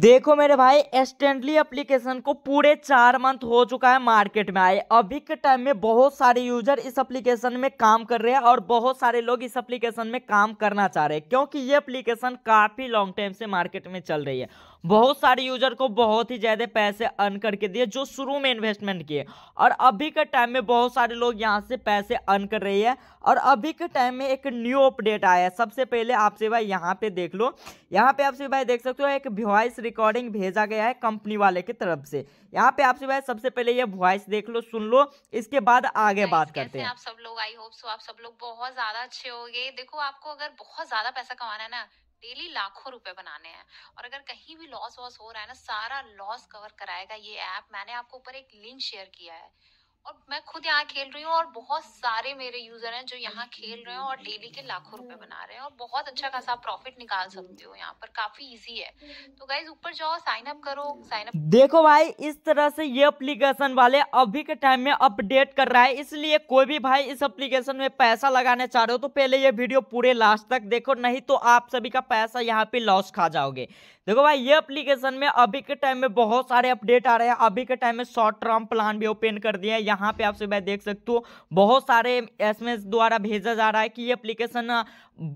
देखो मेरे भाई एस्टेंडली एप्लीकेशन को पूरे चार मंथ हो चुका है मार्केट में आए अभी के टाइम में बहुत सारे यूजर इस एप्लीकेशन में काम कर रहे हैं और बहुत सारे लोग इस एप्लीकेशन में काम करना चाह रहे हैं क्योंकि ये एप्लीकेशन काफ़ी लॉन्ग टाइम से मार्केट में चल रही है बहुत सारे यूजर को बहुत ही ज़्यादा पैसे अर्न करके दिए जो शुरू में इन्वेस्टमेंट किए और अभी के टाइम में बहुत सारे लोग यहाँ से पैसे अर्न कर रही है और अभी के टाइम में एक न्यू अपडेट आया है सबसे पहले आपसे भाई यहाँ पे देख लो यहाँ पे आपसे भाई देख सकते हो एक वॉइस रिकॉर्डिंग भेजा गया है कंपनी वाले की तरफ से यहाँ पे आपसे भाई सबसे पहले ये वॉइस देख लो सुन लो इसके बाद आगे बात करते हैं आप सब लोग आई होप सो आप सब लोग बहुत ज्यादा अच्छे हो गए देखो आपको अगर बहुत ज्यादा पैसा कमाना है ना डेली लाखों रुपए बनाने हैं और अगर कहीं भी लॉस वॉस हो रहा है ना सारा लॉस कवर कराएगा ये ऐप मैंने आपको ऊपर एक लिंक शेयर किया है और मैं खुद यहाँ खेल रही हूँ और बहुत सारे मेरे यूजर हैं जो यहाँ खेल रहे हैं और डेली के लाखों रुपए बना रहे हैं और बहुत अच्छा खासा प्रॉफिट निकाल सकते हो यहाँ पर काफी इजी है तो गाइज ऊपर जाओ साइन अप करो साइन अप देखो भाई इस तरह से ये अप्लीकेशन वाले अभी के टाइम में अपडेट कर रहा है इसलिए कोई भी भाई इस अप्लीकेशन में पैसा लगाने चाह रहे हो तो पहले ये वीडियो पूरे लास्ट तक देखो नहीं तो आप सभी का पैसा यहाँ पे लॉस खा जाओगे देखो भाई ये अप्लीकेशन में अभी के टाइम में बहुत सारे अपडेट आ रहे हैं अभी के टाइम में शॉर्ट टर्म प्लान भी ओपन कर दिया है यहाँ पे आप सुबह देख सकते हो बहुत सारे एसएमएस द्वारा भेजा जा रहा है कि ये एप्लीकेशन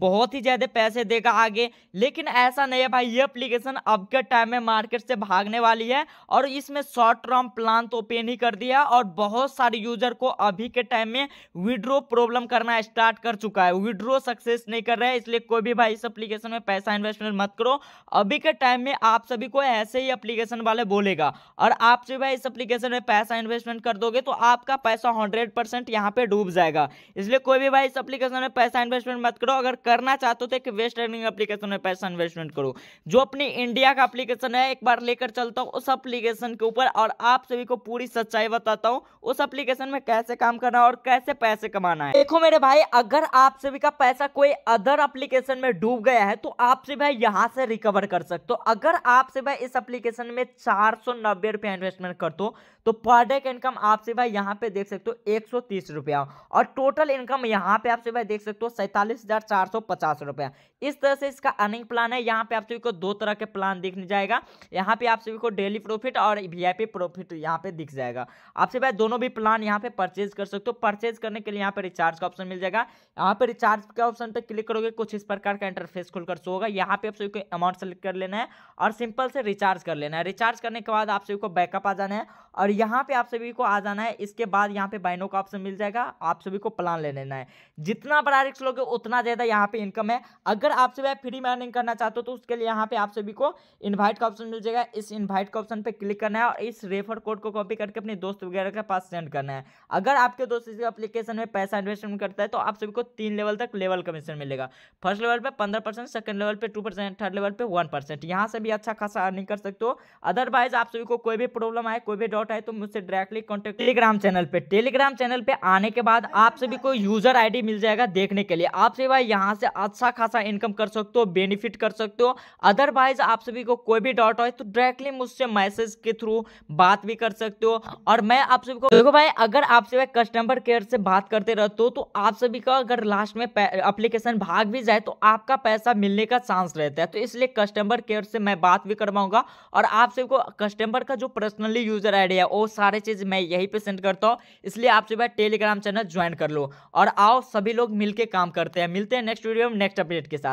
बहुत ही ज़्यादा पैसे देगा आगे लेकिन ऐसा नहीं है भाई ये एप्लीकेशन अब के टाइम में मार्केट से भागने वाली है और इसमें शॉर्ट टर्म प्लान तो ओपन ही कर दिया और बहुत सारे यूजर को अभी के टाइम में विड्रो प्रॉब्लम करना स्टार्ट कर चुका है विड्रो सक्सेस नहीं कर रहा है इसलिए कोई भी भाई इस एप्लीकेशन में पैसा इन्वेस्टमेंट मत करो अभी के टाइम में आप सभी को ऐसे ही अप्लीकेशन वाले बोलेगा और आप जो भाई इस अप्लीकेशन में पैसा इन्वेस्टमेंट कर दोगे तो आपका पैसा हंड्रेड परसेंट यहाँ पे डूब जाएगा इसलिए कोई भी भाई इस एप्लीकेशन में पैसा इन्वेस्टमेंट मत करो अगर करना चाहते हो तो एक वेस्ट अर्निंग एप्लीकेशन में पैसा इन्वेस्टमेंट करो जो अपनी इंडिया का एप्लीकेशन है एक बार लेकर चलता हूँ उस एप्लीकेशन के ऊपर और आप सभी को पूरी सच्चाई बताता हूँ उस एप्लीकेशन में कैसे काम करना और कैसे पैसे कमाना है देखो मेरे भाई अगर आप सभी का पैसा कोई अदर अप्लीकेशन में डूब गया है तो आप से भाई यहाँ से रिकवर कर सकते हो अगर आप से भाई इस अप्लीकेशन में चार सौ नब्बे रुपया इन्वेस्टमेंट कर दो तो पर डे का इनकम आपसे भाई यहाँ पे देख सकते हो एक सौ तीस रुपया और टोटल इनकम यहाँ पे आप सभी भाई देख सकते हो सैंतालीस हजार चार सौ पचास रुपया इस तरह से इसका अर्निंग प्लान है यहाँ पे आप सभी को दो तरह के प्लान दिख जाएगा यहाँ पे आप सभी को डेली प्रॉफिट और वी प्रॉफिट यहाँ पे दिख जाएगा आपसे भाई दोनों भी प्लान यहाँ पे परचेज कर सकते हो परचेज करने के लिए यहाँ पे रिचार्ज का ऑप्शन मिल जाएगा यहाँ पे रिचार्ज के ऑप्शन पे क्लिक करोगे कुछ इस प्रकार का इंटरफेस खुलकर शो होगा यहाँ पे आप सभी को अमाउंट सेलेक्ट कर लेना है और सिंपल से रिचार्ज कर लेना है रिचार्ज करने के बाद आप सभी को बैकअप आ जाना है और यहाँ पे आप सभी को आ जाना है इसके बाद यहाँ पे बाइनो का ऑप्शन मिल जाएगा आप सभी को प्लान ले लेना है जितना बड़ा रिक्स लोगे उतना ज़्यादा यहाँ पे इनकम है अगर आप सभी फ्री में अर्निंग करना चाहते हो तो उसके लिए यहाँ पे आप सभी को इन्वाइट का ऑप्शन मिल जाएगा इस इन्वाइट का ऑप्शन पर क्लिक करना है और इस रेफर कोड को कॉपी करके अपने दोस्त वगैरह के पास सेंड करना है अगर आपके दोस्त इस अपलीकेशन में पैसा इन्वेस्टमेंट करता है तो आप सभी को तीन लेवल तक लेवल कमीशन मिलेगा फर्स्ट लेवल पर पंद्रह परसेंट सेकेंड लेवल पर टू परसेंट थर्ड लेवल पर वन परसेंट यहाँ से भी अच्छा खासा अर्निंग कर सकते हो अदरवाइज आप सभी को कोई भी प्रॉब्लम आए कोई भी डॉट डाउट है तो मुझसे डायरेक्टली कॉन्टेक्ट टेलीग्राम चैनल पे टेलीग्राम चैनल पे आने के बाद आपसे भी कोई यूजर आईडी मिल जाएगा देखने के लिए आप से भाई यहाँ से अच्छा खासा इनकम कर सकते हो बेनिफिट कर सकते हो अदरवाइज आप सभी को कोई भी डाउट हो तो डायरेक्टली मुझसे मैसेज के थ्रू बात भी कर सकते हो और मैं आप सभी को देखो भाई अगर आप सभी कस्टमर केयर से बात करते रहते हो तो आप सभी का अगर लास्ट में अप्लीकेशन भाग भी जाए तो आपका पैसा मिलने का चांस रहता है तो इसलिए कस्टमर केयर से मैं बात भी करवाऊंगा और आप सभी को कस्टमर का जो पर्सनली यूजर आई लिया वो सारे चीज़ मैं यही पे सेंड करता हूँ इसलिए आप जो है टेलीग्राम चैनल ज्वाइन कर लो और आओ सभी लोग मिलकर काम करते हैं मिलते हैं नेक्स्ट वीडियो में नेक्स्ट अपडेट के साथ